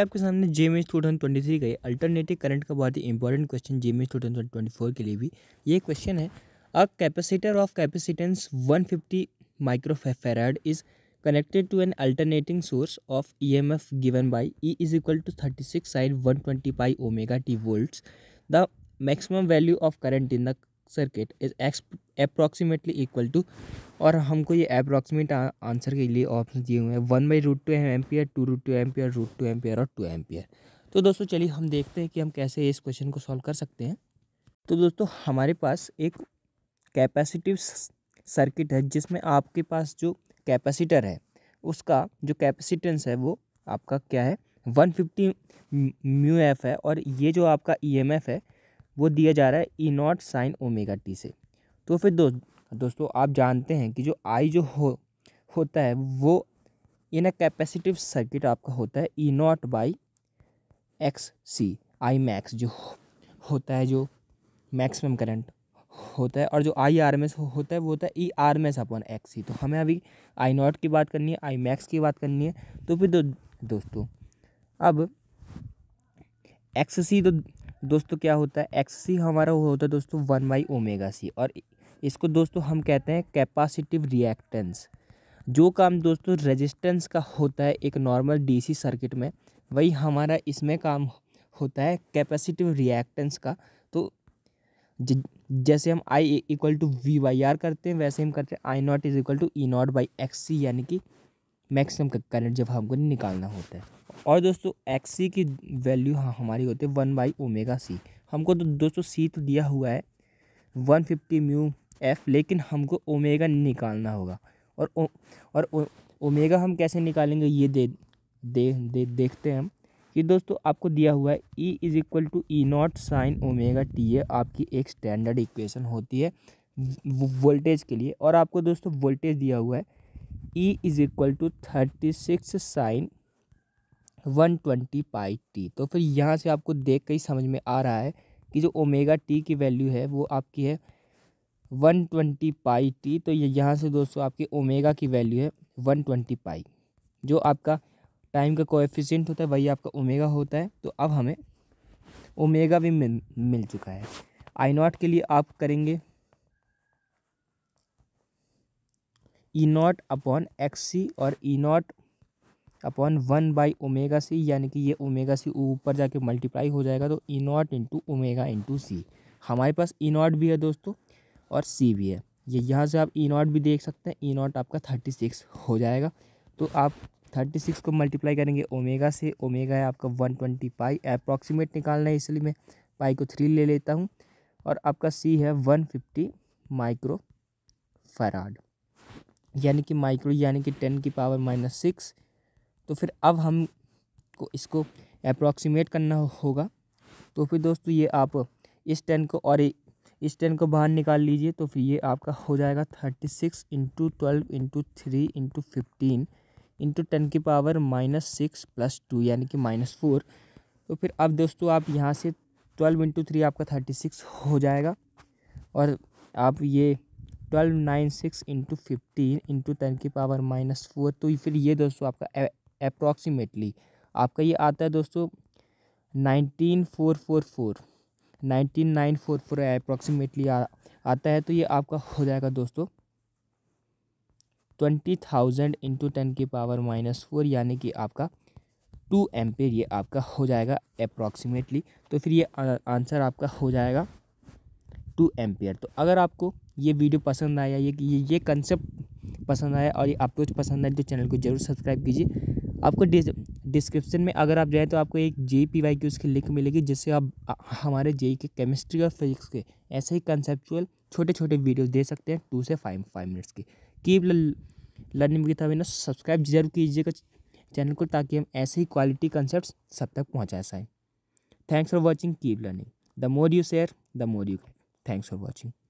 आपके सामने J M H two thousand twenty three का अल्टरनेटिव करंट का बहुत ही important question J M H two thousand twenty four के लिए भी ये क्वेश्चन है a capacitor of capacitance one fifty microfarad is connected to an alternating source of E M F given by E is equal to thirty six 36 one twenty pi omega T volt the maximum value of current in the circuit is X approximately equal to और हमको ये approximate answer के लिए option दिए हुए हैं one by root two M ampere two root two ampere root two ampere और two ampere तो दोस्तों चलिए हम देखते हैं कि हम कैसे इस क्वेश्चन को सॉल्व कर सकते हैं तो दोस्तों हमारे पास एक कैपेसिटिव सर्किट है जिसमें आपके पास जो कैपेसिटर है उसका जो कैपेसिटेंस है वो आपका क्या है 150 म्यू एफ है और ये जो आपका ईएमएफ e है वो दिया जा रहा है E naught sine omega T से तो फिर दो, दोस्तों आप जानते हैं कि जो आई जो हो होता है वो इन अ कैपेसिटिव सर्किट आपका होता है E naught by X C I max जो होता है जो मैक्सिमम करंट होता है और जो आई आर एम एस होता है वो होता है E R M S upon X C तो हमें अभी आई नॉट की बात करनी है आई मैक्स की बात करनी है तो फिर दो, दोस्तों अब एक्स सी तो दोस्तों क्या होता है एक्स सी हमारा वो होता है दोस्तों वन बाई ओमेगा सी और इसको दोस्तों हम कहते हैं कैपासिटिव रिएक्टेंस जो काम दोस्तों रेजिस्टेंस का होता है एक नॉर्मल डीसी सर्किट में वही हमारा इसमें काम होता है कैपेसिटिव रिएक्टेंस का तो जैसे हम I equal to V by R करते हैं वैसे हम करते हैं I naught is equal to E naught by X C यानी कि मैक्सिमम करंट जब हमको निकालना होता है और दोस्तों एक्स सी की वैल्यू हाँ हमारी होती है वन बाई ओमेगा सी हमको तो दोस्तों सी तो दिया हुआ है वन फिफ्टी म्यू एफ लेकिन हमको ओमेगा निकालना होगा और ओ, और ओ, ओमेगा हम कैसे निकालेंगे ये दे, दे, दे देखते हैं हम कि दोस्तों आपको दिया हुआ है E is equal to E naught sine omega T ए आपकी एक स्टैंडर्ड इक्वेशन होती है वोल्टेज के लिए और आपको दोस्तों वोल्टेज दिया हुआ है E is equal to thirty six sine one twenty pi T तो फिर यहाँ से आपको देख कर ही समझ में आ रहा है कि जो ओमेगा टी की वैल्यू है वो आपकी है वन ट्वेंटी पाई टी तो ये यहाँ से दोस्तों आपकी ओमेगा की वैल्यू है वन ट्वेंटी पाई जो आपका टाइम का कोएफिशिएंट होता है वही आपका ओमेगा होता है तो अब हमें ओमेगा भी मिल मिल चुका है आई नॉट के लिए आप करेंगे E e naught upon X C और E e naught upon one by omega C यानी कि ये ओमेगा सी ऊपर जाके मल्टीप्लाई हो जाएगा तो E naught into omega into C हमारे पास ई नॉट भी है दोस्तों और सी भी है ये यहाँ से आप ई नॉट भी देख सकते हैं ई नॉट आपका थर्टी सिक्स हो जाएगा तो आप थर्टी सिक्स को मल्टीप्लाई करेंगे ओमेगा से ओमेगा है आपका वन ट्वेंटी पाई अप्रॉक्सीमेट निकालना है इसलिए मैं पाई को थ्री ले लेता हूँ और आपका सी है वन फिफ्टी माइक्रो फराड यानी कि माइक्रो यानी कि टेन की पावर माइनस सिक्स तो फिर अब हम को इसको अप्रॉक्सीमेट करना होगा तो फिर दोस्तों ये आप इस टेन को और इस टेन को बाहर निकाल लीजिए तो फिर ये आपका हो जाएगा thirty six into twelve into three into fifteen into ten की power minus six plus two यानी कि माइनस फोर तो फिर अब दोस्तों आप यहाँ से ट्वेल्व इंटू थ्री आपका थर्टी सिक्स हो जाएगा और आप ये twelve nine six into fifteen into ten की पावर माइनस फोर तो फिर ये दोस्तों आपका अप्रॉक्सीमेटली आपका ये आता है दोस्तों nineteen four four four nineteen nine four four approximately आता है तो ये आपका हो जाएगा दोस्तों ट्वेंटी थाउजेंड इंटू टेन की पावर माइनस फोर यानी कि आपका टू एम्पेयर ये आपका हो जाएगा अप्रॉक्सीमेटली तो फिर ये आंसर आपका हो जाएगा टू एम्पेयर तो अगर आपको ये वीडियो पसंद आया ये ये, कंसेप्ट पसंद आया और ये अप्रोच पसंद आए तो चैनल को जरूर सब्सक्राइब कीजिए आपको डिस्क्रिप्शन में अगर आप जाएँ तो आपको एक जे पी वाई की उसकी लिंक मिलेगी जिससे आप हमारे जे e के केमिस्ट्री और फिजिक्स के ऐसे ही कंसेप्चुअल छोटे छोटे वीडियोज़ दे सकते हैं टू से फाइव फाइव मिनट्स की कीप लर्निंग विद अविना सब्सक्राइब जरूर कीजिएगा चैनल को ताकि हम ऐसे ही क्वालिटी कंसेप्ट सब तक पहुँचा सकें thanks for watching keep learning the more you share the more you thanks for watching